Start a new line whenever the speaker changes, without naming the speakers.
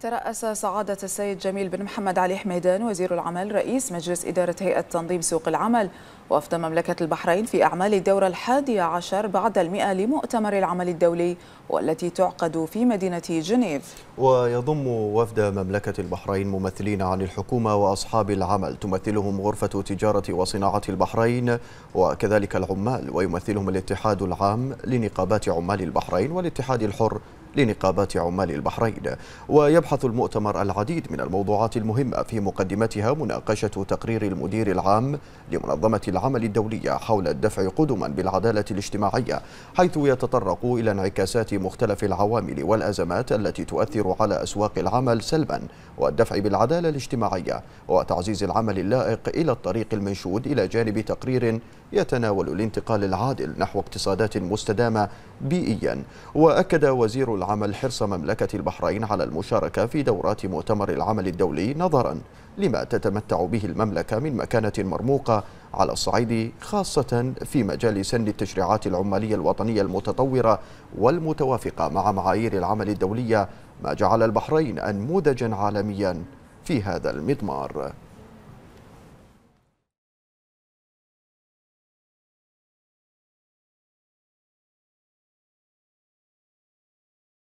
ترأس سعادة السيد جميل بن محمد علي حميدان وزير العمل رئيس مجلس إدارة هيئة تنظيم سوق العمل وفد مملكة البحرين في أعمال الدورة الحادية عشر بعد المئة لمؤتمر العمل الدولي والتي تعقد في مدينة جنيف
ويضم وفد مملكة البحرين ممثلين عن الحكومة وأصحاب العمل تمثلهم غرفة تجارة وصناعة البحرين وكذلك العمال ويمثلهم الاتحاد العام لنقابات عمال البحرين والاتحاد الحر لنقابات عمال البحرين ويبحث المؤتمر العديد من الموضوعات المهمة في مقدمتها مناقشة تقرير المدير العام لمنظمة العمل الدولية حول الدفع قدما بالعدالة الاجتماعية حيث يتطرق إلى انعكاسات مختلف العوامل والأزمات التي تؤثر على أسواق العمل سلبا والدفع بالعدالة الاجتماعية وتعزيز العمل اللائق إلى الطريق المنشود إلى جانب تقرير يتناول الانتقال العادل نحو اقتصادات مستدامة بيئيا وأكد وزير العمل العمل حرص مملكة البحرين على المشاركة في دورات مؤتمر العمل الدولي نظرا لما تتمتع به المملكة من مكانة مرموقة على الصعيد خاصة في مجال سن التشريعات العمالية الوطنية المتطورة والمتوافقة مع معايير العمل الدولية ما جعل البحرين أنموذجا عالميا في هذا المضمار